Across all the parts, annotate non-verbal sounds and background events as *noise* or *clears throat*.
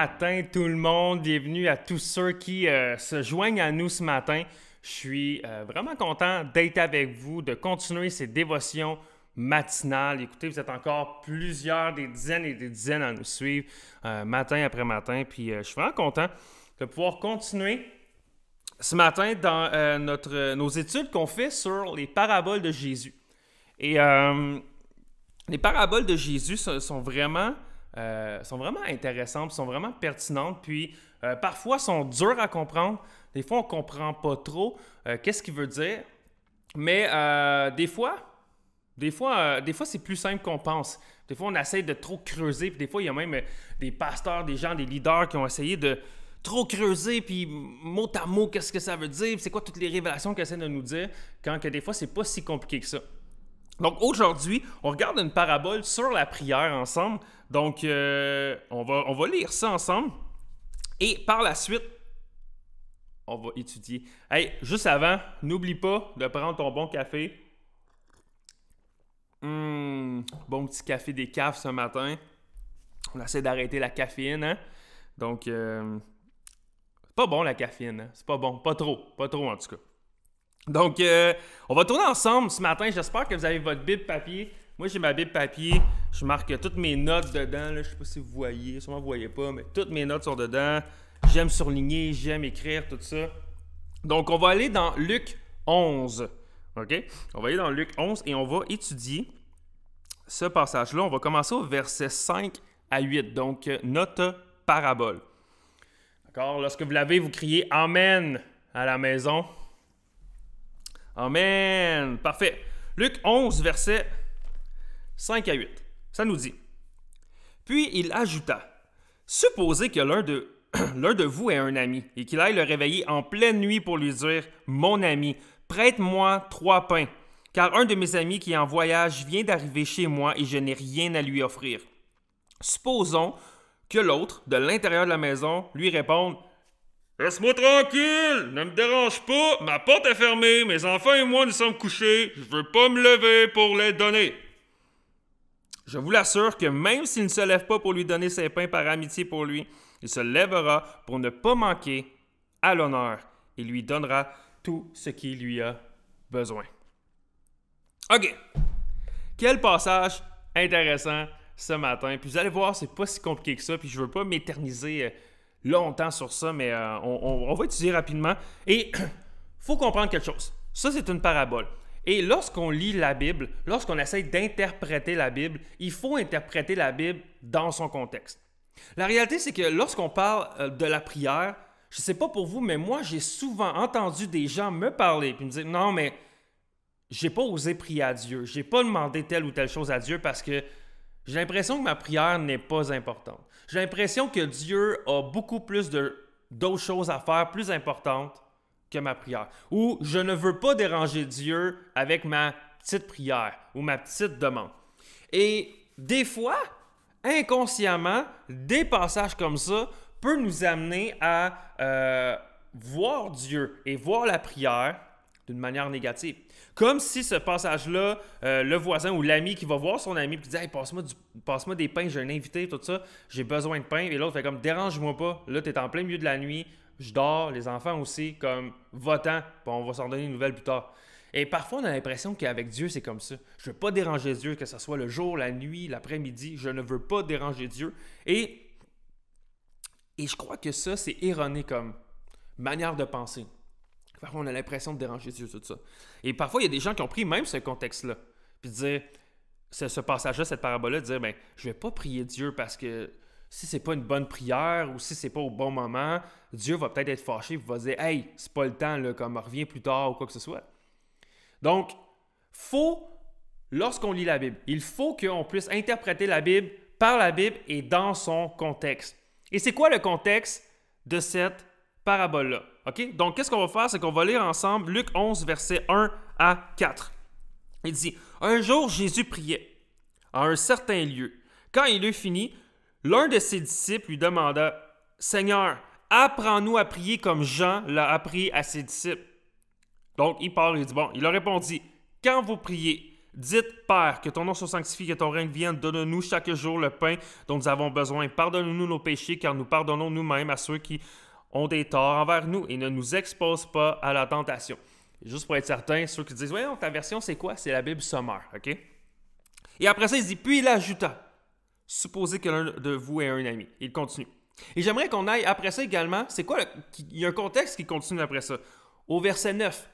matin tout le monde, bienvenue à tous ceux qui euh, se joignent à nous ce matin. Je suis euh, vraiment content d'être avec vous, de continuer ces dévotions matinales. Écoutez, vous êtes encore plusieurs, des dizaines et des dizaines à nous suivre euh, matin après matin. Puis je suis vraiment content de pouvoir continuer ce matin dans notre, nos études qu'on fait sur les paraboles de Jésus. Et les paraboles de Jésus sont vraiment euh, sont vraiment intéressantes, sont vraiment pertinentes, puis euh, parfois sont dures à comprendre. Des fois, on ne comprend pas trop euh, qu'est-ce qu'il veut dire. Mais des fois, des fois, des fois c'est plus simple qu'on pense. Des fois, on essaie de trop creuser. Puis des fois, il y a même des pasteurs, des gens, des leaders qui ont essayé de trop creuser, puis mot à mot, qu'est-ce que ça veut dire, c'est quoi toutes les révélations qu'ils essaient de nous dire, quand que des fois, c'est pas si compliqué que ça. Donc aujourd'hui, on regarde une parabole sur la prière ensemble. Donc euh, on, va, on va lire ça ensemble. Et par la suite, on va étudier. Hey, juste avant, n'oublie pas de prendre ton bon café. Hmm, bon petit café des caves ce matin. On essaie d'arrêter la caféine, hein? Donc, c'est euh, pas bon la caféine, hein. c'est pas bon, pas trop, pas trop en tout cas. Donc, euh, on va tourner ensemble ce matin. J'espère que vous avez votre Bible papier. Moi, j'ai ma Bible papier. Je marque toutes mes notes dedans. Je Je sais pas si vous voyez. Sûrement, vous voyez pas, mais toutes mes notes sont dedans. J'aime surligner, j'aime écrire, tout ça. Donc, on va aller dans Luc 11. OK? On va aller dans Luc 11 et on va étudier ce passage-là. On va commencer au verset 5 à 8. Donc, note parabole. D'accord? Lorsque vous l'avez, vous criez Amen à la maison. Amen. Parfait. Luc 11, verset 5 à 8. Ça nous dit. Puis il ajouta, Supposez que l'un de, *clears throat* l'un de vous ait un ami et qu'il aille le réveiller en pleine nuit pour lui dire, Mon ami, prête-moi trois pains, car un de mes amis qui est en voyage vient d'arriver chez moi et je n'ai rien à lui offrir. Supposons que l'autre, de l'intérieur de la maison, lui réponde, Laisse-moi tranquille! Ne me dérange pas! Ma porte est fermée, mes enfants et moi nous sommes couchés, je veux pas me lever pour les donner! Je vous l'assure que même s'il ne se lève pas pour lui donner ses pains par amitié pour lui, il se lèvera pour ne pas manquer à l'honneur et lui donnera tout ce qui lui a besoin. OK. Quel passage intéressant ce matin. Puis vous allez voir, c'est pas si compliqué que ça. Puis je veux pas m'éterniser euh, longtemps sur ça, mais euh, on, va étudier rapidement. Et *clears throat* faut comprendre quelque chose. Ça, c'est une parabole. Et lorsqu'on lit la Bible, lorsqu'on essaie d'interpréter la Bible, il faut interpréter la Bible dans son contexte. La réalité, c'est que lorsqu'on parle euh, de la prière, je ne sais pas pour vous, mais moi, j'ai souvent entendu des gens me parler et me dire Non, mais j'ai pas osé prier à Dieu. J'ai pas demandé telle ou telle chose à Dieu parce que j'ai l'impression que ma prière n'est pas importante. J'ai l'impression que Dieu a beaucoup plus d'autres choses à faire, plus importantes que ma prière. Ou je ne veux pas déranger Dieu avec ma petite prière ou ma petite demande. Et des fois, inconsciemment, des passages comme ça peuvent nous amener à euh, voir Dieu et voir la prière d'une manière négative. Comme si ce passage-là, euh, le voisin ou l'ami qui va voir son ami et qui dit Hey, passe-moi, du, des pains, j'ai un invité, tout ça, j'ai besoin de pain. Et l'autre fait comme Dérange-moi pas, là, t'es en plein milieu de la nuit, je dors, les enfants aussi, comme va puis on va s'en donner une nouvelle plus tard. Et parfois, on a l'impression qu'avec Dieu, c'est comme ça. Je ne veux pas déranger Dieu, que ce soit le jour, la nuit, l'après-midi. Je ne veux pas déranger Dieu. Et, et je crois que ça, c'est erroné comme manière de penser on a l'impression de déranger Dieu, tout ça. Et parfois, il y a des gens qui ont pris même ce contexte-là, puis dire, ce, passage-là, cette parabole-là, dire, ben, je vais pas prier Dieu parce que si c'est pas une bonne prière ou si c'est pas au bon moment, Dieu va peut-être être fâché, va dire, hey, c'est pas le temps, là, comme reviens plus tard ou quoi que ce soit. Donc, faut, lorsqu'on lit la Bible, il faut qu'on puisse interpréter la Bible par la Bible et dans son contexte. Et c'est quoi le contexte de cette parabole-là. OK? Donc, qu'est-ce qu'on va faire? C'est qu'on va lire ensemble Luc 11, versets 1 à 4. Il dit Un jour, Jésus priait à un certain lieu. Quand il eut fini, l'un de ses disciples lui demanda Seigneur, apprends-nous à prier comme Jean l'a appris à ses disciples. Donc, il part et dit Bon, il leur répondit Quand vous priez, Dites, Père, que ton nom soit sanctifié, que ton règne vienne, donne-nous chaque jour le pain dont nous avons besoin. Pardonne-nous nos péchés, car nous pardonnons nous-mêmes à ceux qui ont des torts envers nous et ne nous exposent pas à la tentation. Juste pour être certain, ceux qui disent, voyons, ta version, c'est quoi? C'est la Bible sommaire, OK? Et après ça, il dit, puis il ajouta, supposez que l'un de vous est un ami. Il continue. Et j'aimerais qu'on aille après ça également. C'est quoi? Il y a un contexte qui continue après ça. Au verset 9.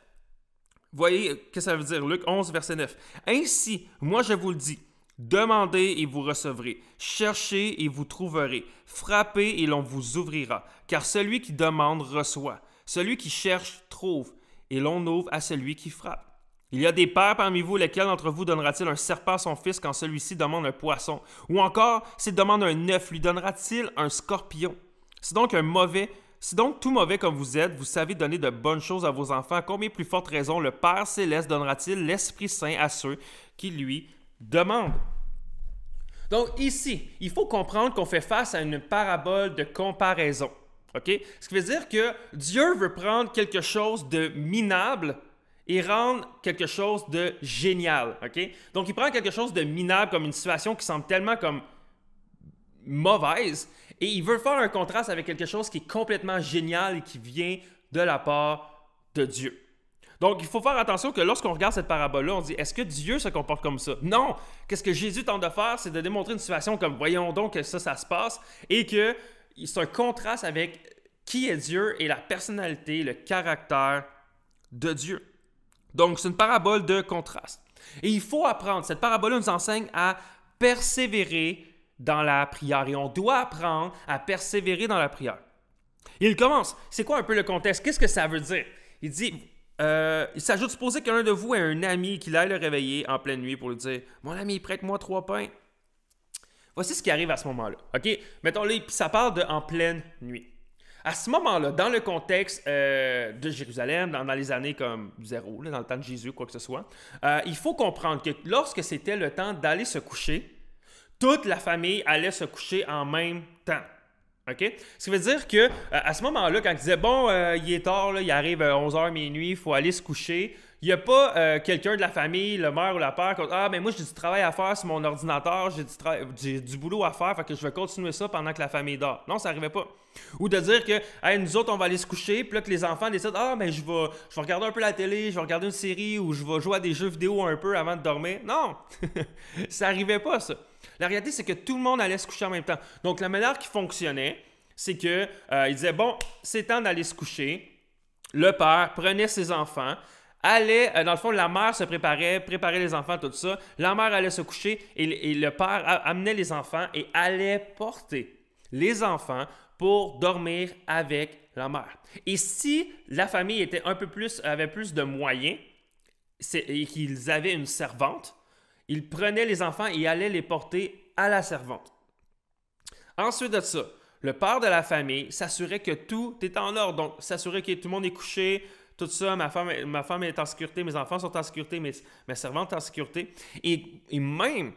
Voyez, euh, ce que ça veut dire? Luc 11, verset 9. Ainsi, moi je vous le dis, Demandez et vous recevrez. Cherchez et vous trouverez. Frappez et l'on vous ouvrira. Car celui qui demande reçoit. Celui qui cherche trouve. Et l'on ouvre à celui qui frappe. Il y a des pères parmi vous, lesquels d'entre vous donnera-t-il un serpent à son fils quand celui-ci demande un poisson? Ou encore, s'il demande un œuf, lui donnera-t-il un scorpion? Si donc un mauvais, si donc tout mauvais comme vous êtes, vous savez donner de bonnes choses à vos enfants, combien plus forte raison le Père céleste donnera-t-il l'Esprit Saint à ceux qui lui demande. Donc ici, il faut comprendre qu'on fait face à une parabole de comparaison. OK? Ce qui veut dire que Dieu veut prendre quelque chose de minable et rendre quelque chose de génial. OK? Donc il prend quelque chose de minable comme une situation qui semble tellement comme mauvaise et il veut faire un contraste avec quelque chose qui est complètement génial et qui vient de la part de Dieu. Donc, il faut faire attention que lorsqu'on regarde cette parabole-là, on dit est-ce que Dieu se comporte comme ça Non Qu'est-ce que Jésus tente de faire C'est de démontrer une situation comme voyons donc que ça, ça se passe et que c'est un contraste avec qui est Dieu et la personnalité, le caractère de Dieu. Donc, c'est une parabole de contraste. Et il faut apprendre. Cette parabole nous enseigne à persévérer dans la prière. Et on doit apprendre à persévérer dans la prière. Il commence. C'est quoi un peu le contexte? Qu'est-ce que ça veut dire? Il dit, euh, il s'ajoute supposer qu'un de vous ait un ami qui l'aille le réveiller en pleine nuit pour lui dire Mon ami, prête-moi trois pains. Voici ce qui arrive à ce moment-là. OK? Mettons-le, ça parle de en pleine nuit. À ce moment-là, dans le contexte euh, de Jérusalem, dans, les années comme zéro, dans le temps de Jésus, quoi que ce soit, euh, il faut comprendre que lorsque c'était le temps d'aller se coucher, toute la famille allait se coucher en même temps. OK? Ce qui veut dire que euh, à ce moment-là, quand tu disait Bon, euh, il est tard, il arrive 11h euh, minuit, il faut aller se coucher. Il n'y a pas quelqu'un de la famille, le maire ou la père, qui dit Ah, mais moi, j'ai du travail à faire sur mon ordinateur, j'ai du, boulot à faire, fait que je vais continuer ça pendant que la famille dort. Non, ça n'arrivait pas. Ou de dire que nous autres, on va aller se coucher, puis là, que les enfants décident Ah, mais je vais, je vais regarder un peu la télé, je vais regarder une série, ou je vais jouer à des jeux vidéo un peu avant de dormir. Non! *laughs* ça n'arrivait pas, ça. La réalité, c'est que tout le monde allait se coucher en même temps. Donc, la manière qui fonctionnait, c'est que euh, il disait bon, c'est temps d'aller se coucher. Le père prenait ses enfants, allait, euh, dans le fond, la mère se préparait, préparait les enfants, tout ça. La mère allait se coucher et, le père amenait les enfants et allait porter les enfants pour dormir avec la mère. Et si la famille était un peu plus, avait plus de moyens, et qu'ils avaient une servante, il prenait les enfants et allait les porter à la servante. Ensuite de ça, le père de la famille s'assurait que tout était en ordre, donc s'assurait que tout le monde est couché, tout ça, ma femme, ma femme est en sécurité, mes enfants sont en sécurité, mes, ma servante en sécurité. Et, même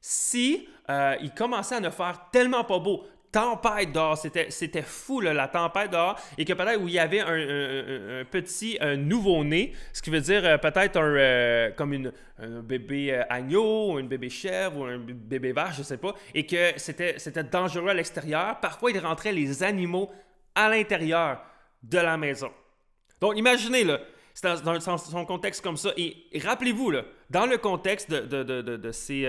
si euh, il commençait à ne faire tellement pas beau, tempête d'or, C'était, fou, la tempête d'or Et que peut-être où il y avait un, petit un nouveau-né, ce qui veut dire euh, peut-être euh, comme une, un bébé euh, agneau, ou une bébé chèvre, ou un bébé vache, je sais pas. Et que c'était, dangereux à l'extérieur. Parfois, il rentrait les animaux à l'intérieur de la maison. Donc, imaginez, là, c'est dans, son contexte comme ça. Et rappelez-vous, dans le contexte de, ces,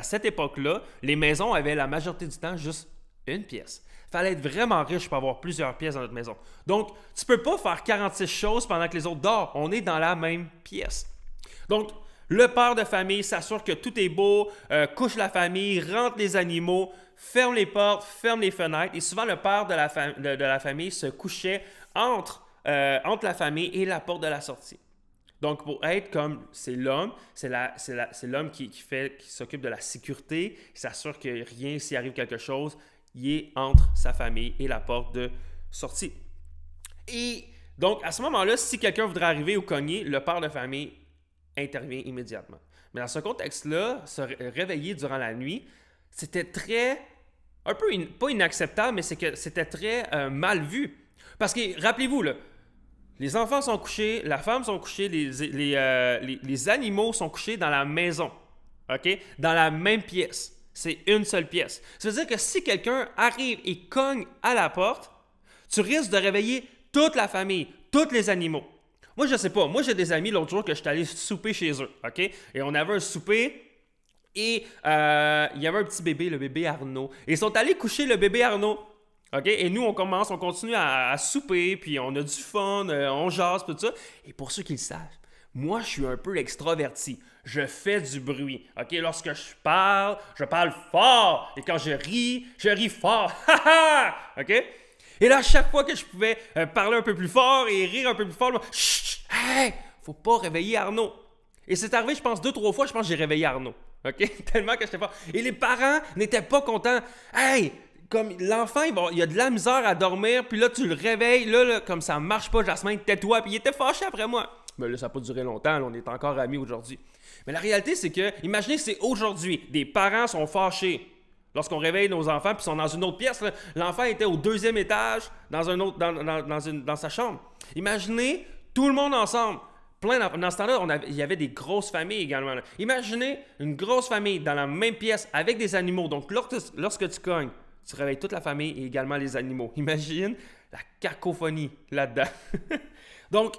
cette époque-là, les maisons avaient la majorité du temps juste une pièce. Fallait être vraiment riche pour avoir plusieurs pièces dans notre maison. Donc, tu peux pas faire 46 choses pendant que les autres dorment. On est dans la même pièce. Donc, le père de famille s'assure que tout est beau, euh, couche la famille, rentre les animaux, ferme les portes, ferme les fenêtres. Et souvent, le père de la, famille se couchait entre, euh, entre la famille et la porte de la sortie. Donc, pour être comme c'est l'homme, c'est l'homme qui, fait, qui s'occupe de la sécurité, qui s'assure que rien, s'y arrive quelque chose, il est entre sa famille et la porte de sortie. Et donc, à ce moment-là, si quelqu'un voudrait arriver ou cogner, le père de famille intervient immédiatement. Mais dans ce contexte-là, se réveiller durant la nuit, c'était très, un peu, pas inacceptable, mais c'était très euh, mal vu. Parce que, rappelez-vous, les enfants sont couchés, la femme sont couchée, euh, les, les animaux sont couchés dans la maison, OK? Dans la même pièce c'est une seule pièce. Ça veut dire que si quelqu'un arrive et cogne à la porte, tu risques de réveiller toute la famille, tous les animaux. Moi, je sais pas. Moi, j'ai des amis l'autre jour que je suis allé souper chez eux, OK? Et on avait un souper et euh, il y avait un petit bébé, le bébé Arnaud. Et ils sont allés coucher le bébé Arnaud. OK? Et nous, on commence, on continue à, souper, puis on a du fun, euh, on jase, tout ça. Et pour ceux qui le savent, moi, je suis un peu extraverti. Je fais du bruit. OK, lorsque je parle, je parle fort. Et quand je ris, je ris fort. *laughs* OK? Et là, chaque fois que je pouvais euh, parler un peu plus fort et rire un peu plus fort, je... Chut, faut pas réveiller Arnaud. Et c'est arrivé, je pense, deux, trois fois, je pense que j'ai réveillé Arnaud. OK? *laughs* Tellement que j'étais fort. Et les parents n'étaient pas contents. Hey, comme l'enfant, il, bon, a de la misère à dormir, puis là, tu le réveilles, là, comme ça marche pas, Jasmine, tais-toi, puis il était fâché après moi mais là, ça n'a pas duré longtemps, on est encore amis aujourd'hui. Mais la réalité, c'est que, imaginez, c'est aujourd'hui, des parents sont fâchés. Lorsqu'on réveille nos enfants, puis sont dans une autre pièce, l'enfant était au deuxième étage, dans, un autre, dans, dans, dans, une, dans sa chambre. Imaginez tout le monde ensemble. Plein dans ce temps-là, il y avait des grosses familles également. Imaginez une grosse famille dans la même pièce avec des animaux. Donc, lorsque, lorsque tu cognes, tu réveilles toute la famille et également les animaux. Imagine la cacophonie là-dedans. *laughs* Donc,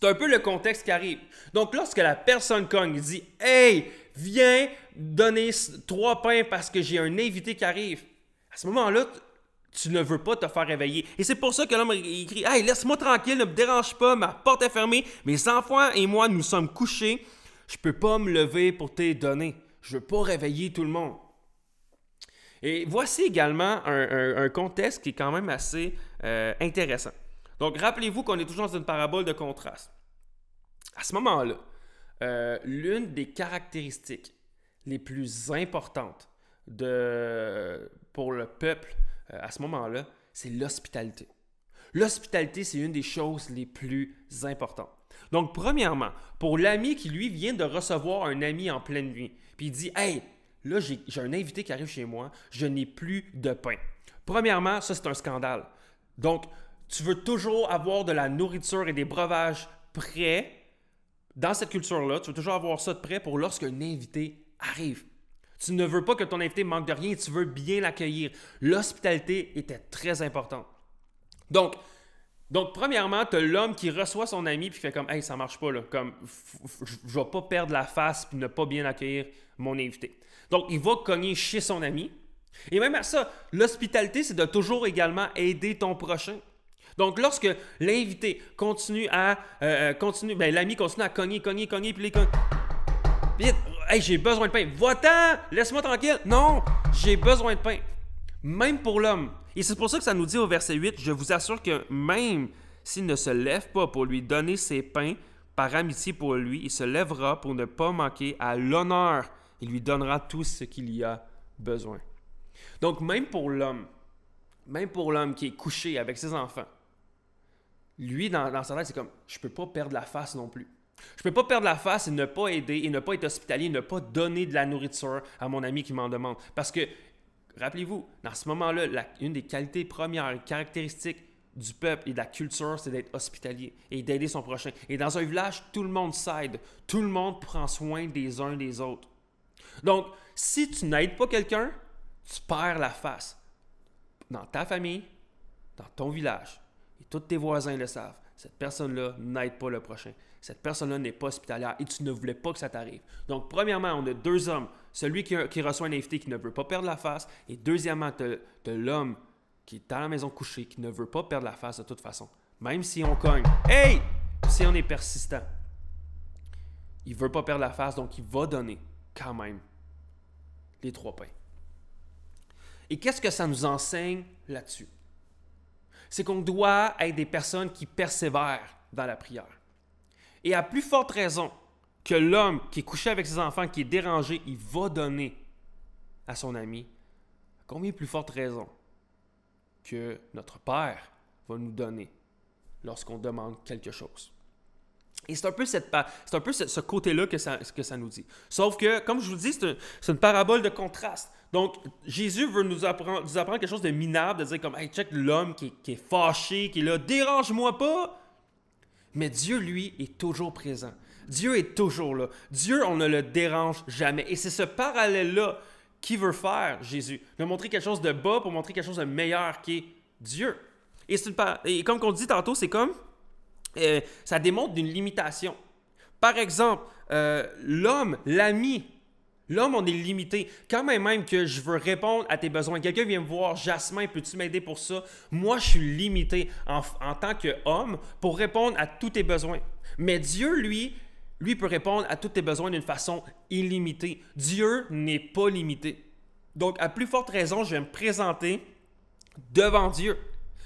c'est un peu le contexte qui arrive. Donc, lorsque la personne cogne, dit Hey, viens donner trois pains parce que j'ai un invité qui arrive. À ce moment-là, tu ne veux pas te faire réveiller. Et c'est pour ça que l'homme écrit Hey, laisse-moi tranquille, ne me dérange pas, ma porte est fermée, mes enfants et moi, nous sommes couchés, je peux pas me lever pour te donner. Je veux pas réveiller tout le monde. Et voici également un, contexte qui est quand même assez euh, intéressant. Donc rappelez-vous qu'on est toujours dans une parabole de contraste. À ce moment-là, euh, l'une des caractéristiques les plus importantes de, pour le peuple euh, à ce moment-là, c'est l'hospitalité. L'hospitalité, c'est une des choses les plus importantes. Donc, premièrement, pour l'ami qui, lui, vient de recevoir un ami en pleine nuit, puis il dit Hey, là, j'ai un invité qui arrive chez moi, je n'ai plus de pain. Premièrement, ça, c'est un scandale. Donc, tu veux toujours avoir de la nourriture et des breuvages prêts dans cette culture-là. Tu veux toujours avoir ça de prêt pour lorsqu'un invité arrive. Tu ne veux pas que ton invité manque de rien et tu veux bien l'accueillir. L'hospitalité était très importante. Donc, donc premièrement, tu as l'homme qui reçoit son ami puis fait comme Hey, ça marche pas, là. Comme, je vais pas perdre la face puis ne pas bien accueillir mon invité. Donc, il va cogner chez son ami. Et même à ça, l'hospitalité, c'est de toujours également aider ton prochain. Donc, lorsque l'invité continue à. Euh, euh, continue, ben, l'ami continue à cogner, cogner, cogner, puis les cogner. Vite! Hey, j'ai besoin de pain. Va-t'en! Laisse-moi tranquille! Non! J'ai besoin de pain. Même pour l'homme. Et c'est pour ça que ça nous dit au verset 8 Je vous assure que même s'il ne se lève pas pour lui donner ses pains, par amitié pour lui, il se lèvera pour ne pas manquer à l'honneur. Il lui donnera tout ce qu'il y a besoin. Donc, même pour l'homme, même pour l'homme qui est couché avec ses enfants, lui, dans, dans sa tête, c'est comme je peux pas perdre la face non plus. Je peux pas perdre la face et ne pas aider et ne pas être hospitalier, ne pas donner de la nourriture à mon ami qui m'en demande. Parce que, rappelez-vous, dans ce moment-là, une des qualités premières, caractéristiques du peuple et de la culture, c'est d'être hospitalier et d'aider son prochain. Et dans un village, tout le monde s'aide, tout le monde prend soin des uns des autres. Donc, si tu n'aides pas quelqu'un, tu perds la face. Dans ta famille, dans ton village, et tous tes voisins le savent. Cette personne-là n'aide pas le prochain. Cette personne-là n'est pas hospitalière et tu ne voulais pas que ça t'arrive. Donc, premièrement, on a deux hommes. Celui qui, reçoit un invité qui ne veut pas perdre la face. Et deuxièmement, de l'homme qui est à la maison couché, qui ne veut pas perdre la face de toute façon. Même si on cogne. Hey! Si on est persistant. Il veut pas perdre la face, donc il va donner quand même les trois pains. Et qu'est-ce que ça nous enseigne là-dessus? c'est qu'on doit être des personnes qui persévèrent dans la prière. Et à plus forte raison que l'homme qui est couché avec ses enfants, qui est dérangé, il va donner à son ami, combien plus forte raison que notre Père va nous donner lorsqu'on demande quelque chose. Et c'est un peu, cette, un peu ce, côté-là que ça, que ça nous dit. Sauf que, comme je vous dis, c'est une parabole de contraste. Donc, Jésus veut nous apprendre, quelque chose de minable, de dire comme, hey, check l'homme qui, est fâché, qui est là, dérange-moi pas. Mais Dieu, lui, est toujours présent. Dieu est toujours là. Dieu, on ne le dérange jamais. Et c'est ce parallèle-là qu'il veut faire, Jésus. De montrer quelque chose de bas pour montrer quelque chose de meilleur qui est Dieu. Et, comme on dit tantôt, c'est comme, euh, ça démontre d'une limitation. Par exemple, euh, l'homme, l'ami, L'homme, on est limité. Quand même, même que je veux répondre à tes besoins, quelqu'un vient me voir, Jasmin, peux-tu m'aider pour ça? Moi, je suis limité en, en tant qu'homme pour répondre à tous tes besoins. Mais Dieu, lui, lui peut répondre à tous tes besoins d'une façon illimitée. Dieu n'est pas limité. Donc, à plus forte raison, je vais me présenter devant Dieu.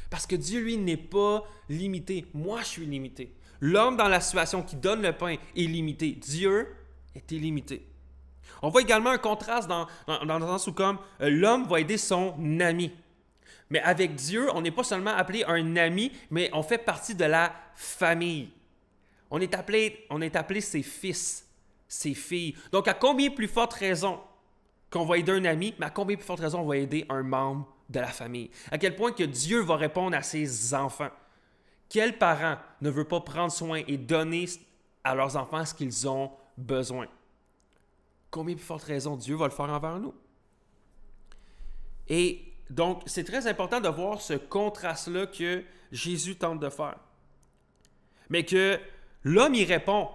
Parce que Dieu, lui, n'est pas limité. Moi, je suis limité. L'homme dans la situation qui donne le pain est limité. Dieu est illimité. On voit également un contraste dans, dans, le sens où comme euh, l'homme va aider son ami. Mais avec Dieu, on n'est pas seulement appelé un ami, mais on fait partie de la famille. On est appelé, on est appelé ses fils, ses filles. Donc à combien plus forte raison qu'on va aider un ami, mais à combien plus forte raison on va aider un membre de la famille. À quel point que Dieu va répondre à ses enfants. Quel parent ne veut pas prendre soin et donner à leurs enfants ce qu'ils ont besoin? combien plus forte raison Dieu va le faire envers nous? Et donc, c'est très important de voir ce contraste-là que Jésus tente de faire. Mais que l'homme y répond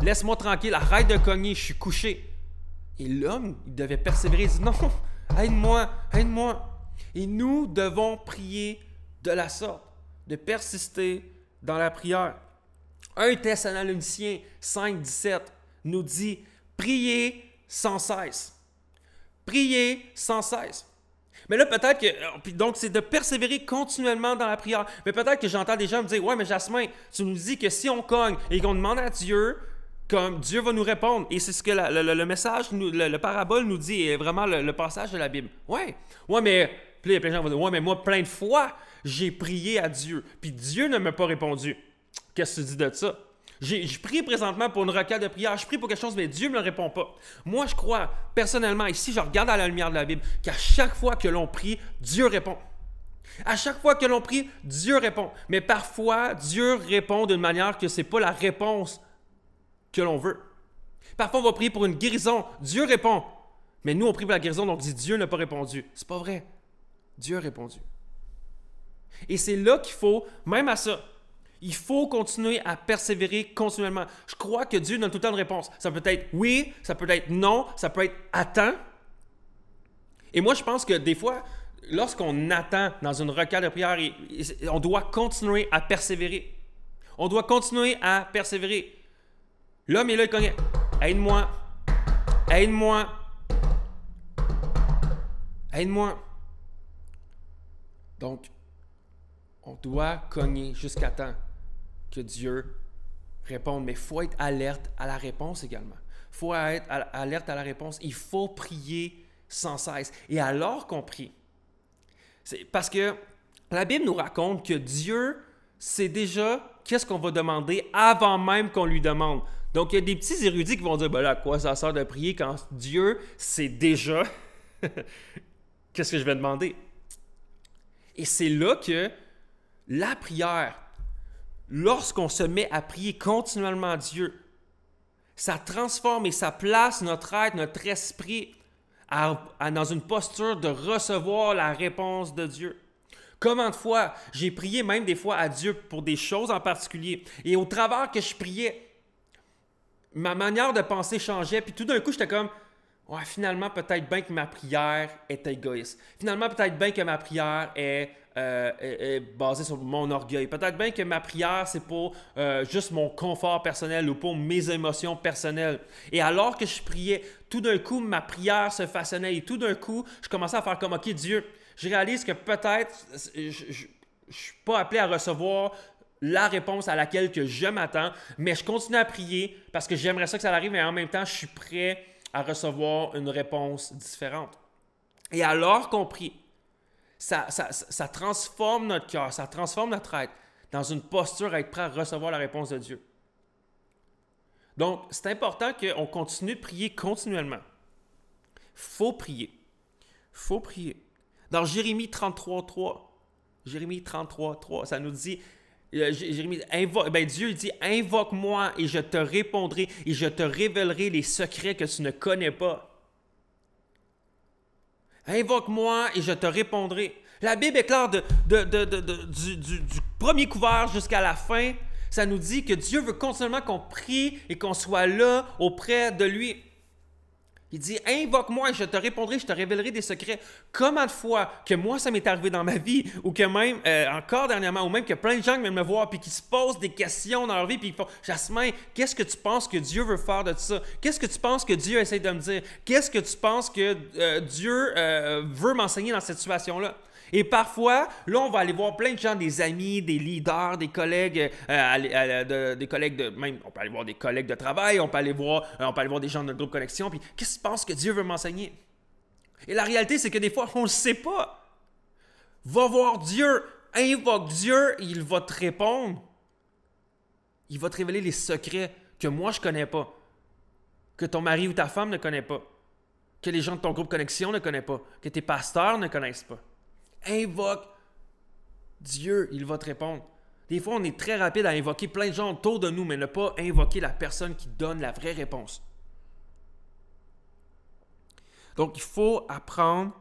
Laisse-moi tranquille, arrête de cogner, je suis couché. Et l'homme, il devait persévérer, il dit Non, aide-moi, aide-moi. Et nous devons prier de la sorte, de persister dans la prière. 1 Thessaloniciens 5, 17 nous dit « Prier sans cesse. Prier sans cesse. Mais là, peut-être que. Euh, donc, c'est de persévérer continuellement dans la prière. Mais peut-être que j'entends des gens me dire Ouais, mais Jasmin, tu nous dis que si on cogne et qu'on demande à Dieu, comme Dieu va nous répondre. Et c'est ce que le, message, le, parabole nous dit, et vraiment le, passage de la Bible. Ouais, ouais, mais. Puis là, plein de gens vont dire Ouais, mais moi, plein de fois, j'ai prié à Dieu. Puis Dieu ne m'a pas répondu. Qu'est-ce que tu dis de ça je prie présentement pour une requête de prière. Je prie pour quelque chose, mais Dieu ne me répond pas. Moi, je crois personnellement, ici, je regarde à la lumière de la Bible, qu'à chaque fois que l'on prie, Dieu répond. À chaque fois que l'on prie, Dieu répond. Mais parfois, Dieu répond d'une manière que ce n'est pas la réponse que l'on veut. Parfois, on va prier pour une guérison. Dieu répond. Mais nous, on prie pour la guérison, donc on dit Dieu n'a pas répondu. C'est pas vrai. Dieu a répondu. Et c'est là qu'il faut, même à ça, il faut continuer à persévérer continuellement. Je crois que Dieu donne tout le temps de réponse. Ça peut être oui, ça peut être non, ça peut être attends. Et moi, je pense que des fois, lorsqu'on attend dans une requête de prière, on doit continuer à persévérer. On doit continuer à persévérer. L'homme est là, il connaît. Aide-moi. Aide-moi. Aide-moi. Donc, on doit cogner jusqu'à temps que Dieu réponde, mais il faut être alerte à la réponse également. Il faut être alerte à la réponse. Il faut prier sans cesse. Et alors qu'on prie, c'est parce que la Bible nous raconte que Dieu sait déjà qu'est-ce qu'on va demander avant même qu'on lui demande. Donc, il y a des petits érudits qui vont dire, ben là, à quoi ça sert de prier quand Dieu sait déjà *laughs* qu'est-ce que je vais demander? Et c'est là que la prière lorsqu'on se met à prier continuellement à Dieu, ça transforme et ça place notre être, notre esprit dans une posture de recevoir la réponse de Dieu. Comment de fois j'ai prié même des fois à Dieu pour des choses en particulier et au travers que je priais, ma manière de penser changeait puis tout d'un coup j'étais comme finalement peut-être bien que ma prière est égoïste. Finalement peut-être bien que ma prière est euh, est, basé sur mon orgueil. Peut-être bien que ma prière, c'est pour euh, juste mon confort personnel ou pour mes émotions personnelles. Et alors que je priais, tout d'un coup, ma prière se façonnait et tout d'un coup, je commençais à faire comme, OK, Dieu, je réalise que peut-être je ne suis pas appelé à recevoir la réponse à laquelle que je m'attends, mais je continue à prier parce que j'aimerais ça que ça arrive, mais en même temps, je suis prêt à recevoir une réponse différente. Et alors qu'on prie, ça, ça, ça transforme notre cœur, ça transforme notre être dans une posture à être prêt à recevoir la réponse de Dieu. Donc, c'est important qu'on continue de prier continuellement. Faut prier. Faut prier. Dans Jérémie 33, 3, Jérémie 33, ça nous dit, euh, Jérémie, ben, Dieu dit, invoque-moi et je te répondrai et je te révélerai les secrets que tu ne connais pas. Invoque-moi et je te répondrai. La Bible est claire du, premier couvert jusqu'à la fin. Ça nous dit que Dieu veut constamment qu'on prie et qu'on soit là auprès de lui. Il dit Invoque-moi, et je te répondrai, je te révélerai des secrets. Comment de fois que moi, ça m'est arrivé dans ma vie, ou que même, euh, encore dernièrement, ou même que plein de gens viennent me voir, puis qui se posent des questions dans leur vie, puis ils font Jasmin, qu'est-ce que tu penses que Dieu veut faire de ça Qu'est-ce que tu penses que Dieu essaie de me dire Qu'est-ce que tu penses que euh, Dieu euh, veut m'enseigner dans cette situation-là et parfois, là, on va aller voir plein de gens, des amis, des leaders, des collègues, euh, des collègues de, même, on peut aller voir des collègues de travail, on peut aller voir, euh, on peut aller voir des gens de notre groupe connexion, puis qu'est-ce que pense que Dieu veut m'enseigner? Et la réalité, c'est que des fois, on ne sait pas. Va voir Dieu, invoque Dieu, il va te répondre. Il va te révéler les secrets que moi, je ne connais pas, que ton mari ou ta femme ne connaît pas, que les gens de ton groupe connexion ne connaissent pas, que tes pasteurs ne connaissent pas. Invoque Dieu, il va te répondre. Des fois, on est très rapide à invoquer plein de gens autour de nous, mais ne pas invoquer la personne qui donne la vraie réponse. Donc, il faut apprendre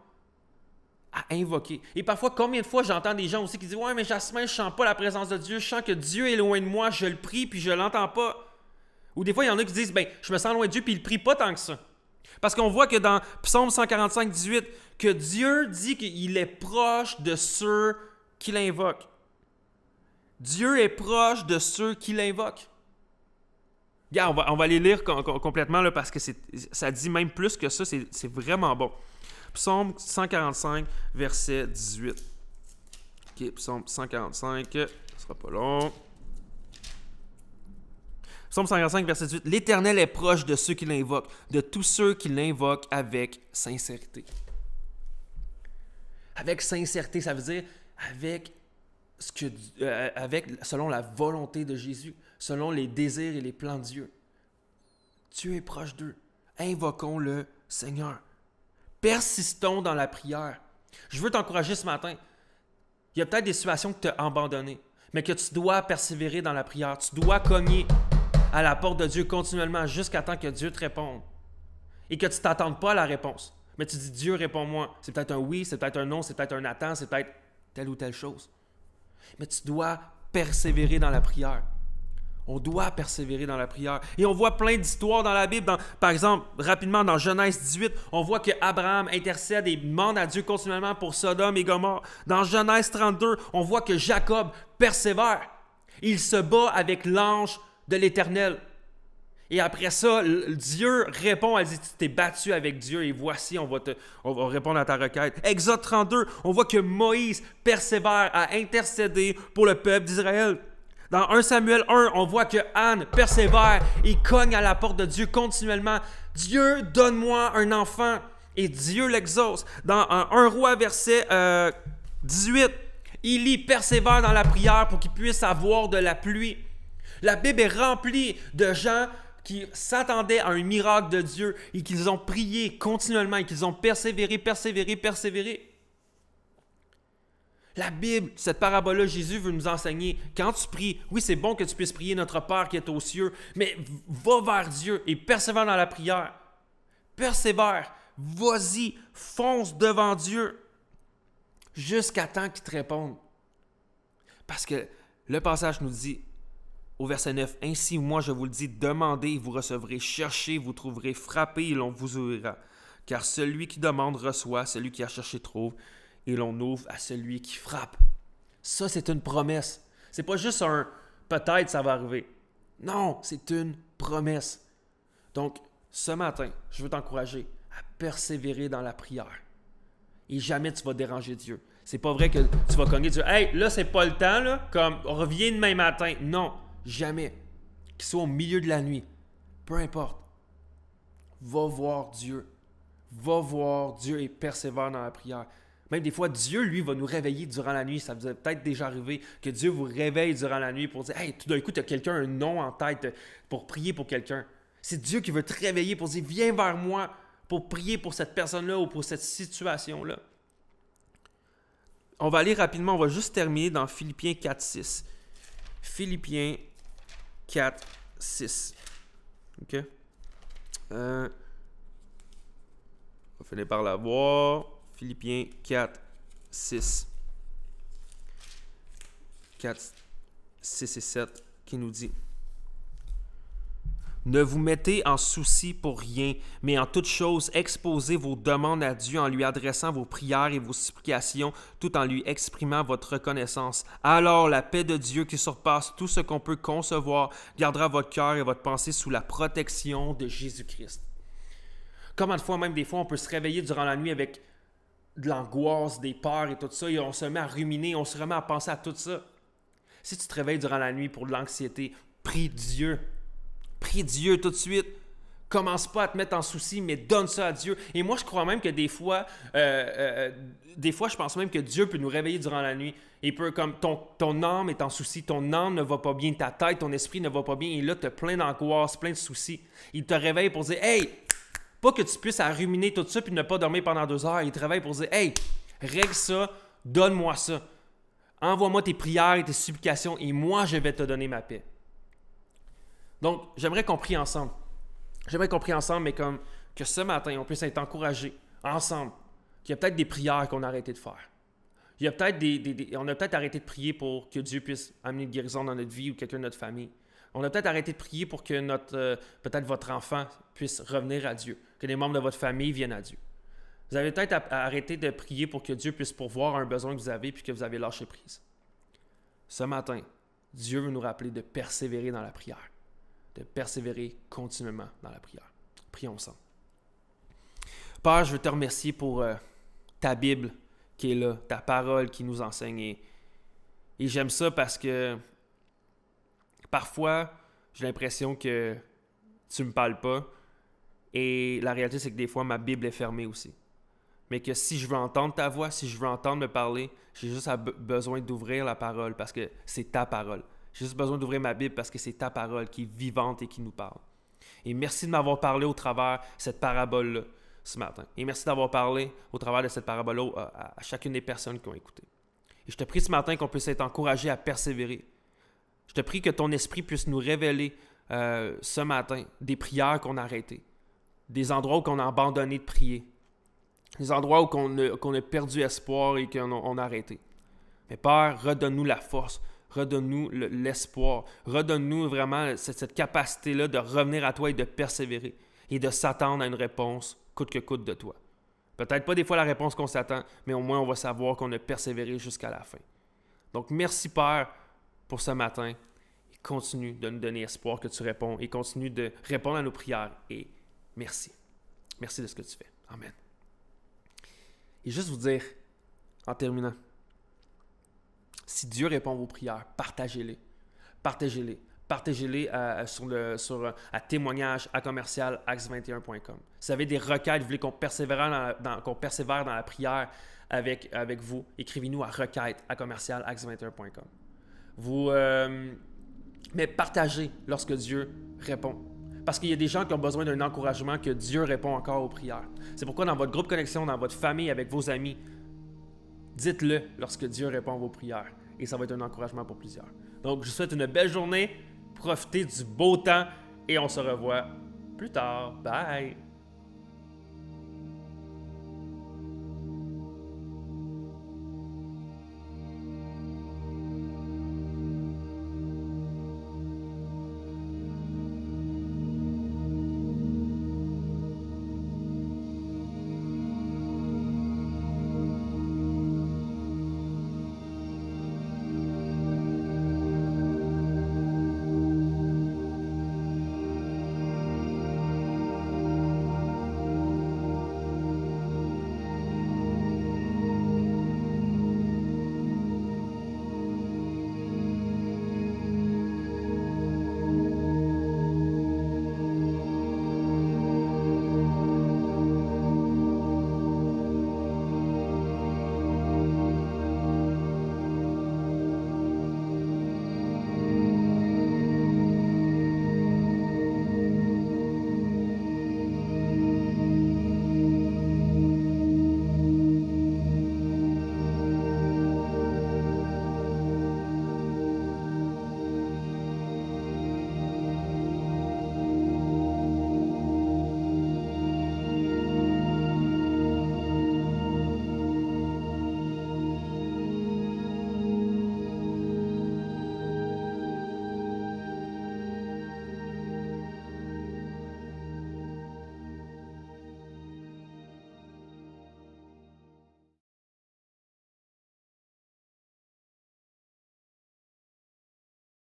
à invoquer. Et parfois, combien de fois j'entends des gens aussi qui disent Ouais, mais Jasmin, je ne sens pas la présence de Dieu, je sens que Dieu est loin de moi, je le prie, puis je l'entends pas. Ou des fois, il y en a qui disent Ben, je me sens loin de Dieu, puis il ne prie pas tant que ça. Parce qu'on voit que dans Psaume 145, 18, que Dieu dit qu'il est proche de ceux qui l'invoquent. Dieu est proche de ceux qui l'invoquent. Regarde, on va, on va les lire complètement là, parce que ça dit même plus que ça, c'est vraiment bon. Psaume 145, verset 18. Ok, psaume 145, ce sera pas long. Psalm 55, verset 8. « L'Éternel est proche de ceux qui l'invoquent, de tous ceux qui l'invoquent avec sincérité. Avec sincérité, ça veut dire avec ce que, euh, avec, selon la volonté de Jésus, selon les désirs et les plans de Dieu. Tu es proche d'eux. Invoquons le Seigneur. Persistons dans la prière. Je veux t'encourager ce matin. Il y a peut-être des situations que tu as abandonnées, mais que tu dois persévérer dans la prière. Tu dois cogner à la porte de Dieu continuellement jusqu'à temps que Dieu te réponde. Et que tu ne t'attendes pas à la réponse. Mais tu dis Dieu, réponds-moi. C'est peut-être un oui, c'est peut-être un non, c'est peut-être un attend, c'est peut-être telle ou telle chose. Mais tu dois persévérer dans la prière. On doit persévérer dans la prière. Et on voit plein d'histoires dans la Bible. par exemple, rapidement, dans Genèse 18, on voit que Abraham intercède et demande à Dieu continuellement pour Sodome et Gomorrhe Dans Genèse 32, on voit que Jacob persévère. Il se bat avec l'ange de l'Éternel. Et après ça, Dieu répond, elle dit, tu t'es battu avec Dieu et voici, on va, te, répondre à ta requête. Exode 32, on voit que Moïse persévère à intercéder pour le peuple d'Israël. Dans 1 Samuel 1, on voit que Anne persévère et cogne à la porte de Dieu continuellement. Dieu, donne-moi un enfant. Et Dieu l'exauce. Dans 1 Roi, verset 18, euh, il persévère dans la prière pour qu'il puisse avoir de la pluie. La Bible est remplie de gens qui s'attendaient à un miracle de Dieu et qu'ils ont prié continuellement et qu'ils ont persévéré, persévéré, persévéré. La Bible, cette parabole-là, Jésus veut nous enseigner, quand tu pries, oui, c'est bon que tu puisses prier notre Père qui est aux cieux, mais va vers Dieu et persévère dans la prière. Persévère, vas-y, fonce devant Dieu jusqu'à temps qu'il te réponde. Parce que le passage nous dit, au verset 9, Ainsi moi je vous le dis, demandez, vous recevrez, cherchez, vous trouverez, frappez, et l'on vous ouvrira. Car celui qui demande reçoit, celui qui a cherché trouve, et l'on ouvre à celui qui frappe. Ça, c'est une promesse. C'est pas juste un peut-être ça va arriver. Non, c'est une promesse. Donc, ce matin, je veux t'encourager à persévérer dans la prière. Et jamais tu vas déranger Dieu. C'est pas vrai que tu vas cogner Dieu. Hey, là, c'est pas le temps, là. Comme, reviens demain matin. Non jamais, qu'il soit au milieu de la nuit, peu importe, va voir Dieu. Va voir Dieu et persévère dans la prière. Même des fois, Dieu, lui, va nous réveiller durant la nuit. Ça vous est peut-être déjà arrivé que Dieu vous réveille durant la nuit pour dire Hey, tout d'un coup, tu as quelqu'un, un nom en tête pour prier pour quelqu'un. C'est Dieu qui veut te réveiller pour dire Viens vers moi pour prier pour cette personne-là ou pour cette situation-là. On va aller rapidement, on va juste terminer dans Philippiens 4, 6. Philippiens 4, 6. OK? Euh, on va voix par l'avoir. Philippiens 4, 6. 4, 6 et 7 qui nous dit ne vous mettez en souci pour rien, mais en toute chose exposez vos demandes à Dieu en lui adressant vos prières et vos supplications, tout en lui exprimant votre reconnaissance. Alors la paix de Dieu qui surpasse tout ce qu'on peut concevoir gardera votre cœur et votre pensée sous la protection de Jésus-Christ. Comment de fois même des fois on peut se réveiller durant la nuit avec de l'angoisse, des peurs et tout ça, et on se met à ruminer, on se remet à penser à tout ça. Si tu te réveilles durant la nuit pour de l'anxiété, prie Dieu Prie Dieu tout de suite. Commence pas à te mettre en souci, mais donne ça à Dieu. Et moi, je crois même que des fois, euh, euh, des fois, je pense même que Dieu peut nous réveiller durant la nuit. Et peut, comme ton, ton âme est en souci, ton âme ne va pas bien, ta tête, ton esprit ne va pas bien, et là, tu as plein d'angoisse, plein de soucis. Il te réveille pour dire Hey, pas que tu puisses à ruminer tout ça puis ne pas dormir pendant deux heures. Il te réveille pour dire Hey, règle ça, donne-moi ça. Envoie-moi tes prières et tes supplications et moi je vais te donner ma paix. Donc, j'aimerais qu'on prie ensemble. J'aimerais qu'on prie ensemble, mais comme que ce matin, on puisse être encouragés ensemble. Qu'il y a peut-être des prières qu'on a arrêté de faire. Il y peut-être des, on a peut-être arrêté de prier pour que Dieu puisse amener une guérison dans notre vie ou quelqu'un de notre famille. On a peut-être arrêté de prier pour que notre, euh, peut-être votre enfant puisse revenir à Dieu, que les membres de votre famille viennent à Dieu. Vous avez peut-être arrêté de prier pour que Dieu puisse pourvoir un besoin que vous avez puis que vous avez lâché prise. Ce matin, Dieu veut nous rappeler de persévérer dans la prière de persévérer continuellement dans la prière. Prions ensemble. Père, je veux te remercier pour euh, ta Bible qui est là, ta parole qui nous enseigne. Et, et j'aime ça parce que parfois, j'ai l'impression que tu me parles pas. Et la réalité, c'est que des fois, ma Bible est fermée aussi. Mais que si je veux entendre ta voix, si je veux entendre me parler, j'ai juste besoin d'ouvrir la parole parce que c'est ta parole. J'ai juste besoin d'ouvrir ma Bible parce que c'est ta parole qui est vivante et qui nous parle. Et merci de m'avoir parlé au travers de cette parabole-là ce matin. Et merci d'avoir parlé au travers de cette parabole-là euh, à, chacune des personnes qui ont écouté. Et je te prie ce matin qu'on puisse être encouragé à persévérer. Je te prie que ton esprit puisse nous révéler euh, ce matin des prières qu'on a arrêtées, des endroits où on a abandonné de prier, des endroits où on a, perdu espoir et qu'on a arrêté. Mais Père, redonne-nous la force redonne-nous l'espoir, redonne-nous vraiment cette, capacité-là de revenir à toi et de persévérer et de s'attendre à une réponse coûte que coûte de toi. Peut-être pas des fois la réponse qu'on s'attend, mais au moins on va savoir qu'on a persévéré jusqu'à la fin. Donc merci Père pour ce matin et continue de nous donner espoir que tu réponds et continue de répondre à nos prières et merci. Merci de ce que tu fais. Amen. Et juste vous dire, en terminant, si Dieu répond à vos prières, partagez-les. Partagez-les. Partagez-les à, euh, euh, sur, le, sur, euh, à témoignage à commercial 21com Si vous avez des requêtes, vous voulez qu'on persévère dans, persévère dans la prière avec, avec vous, écrivez-nous à requête à commercial 21com Vous, mais partagez lorsque Dieu répond parce qu'il y a des gens qui ont besoin d'un encouragement que Dieu répond encore aux prières. C'est pourquoi dans votre groupe connexion, dans votre famille, avec vos amis, dites-le lorsque Dieu répond à vos prières et ça va être un encouragement pour plusieurs. Donc, je vous souhaite une belle journée, profitez du beau temps et on se revoit plus tard. Bye!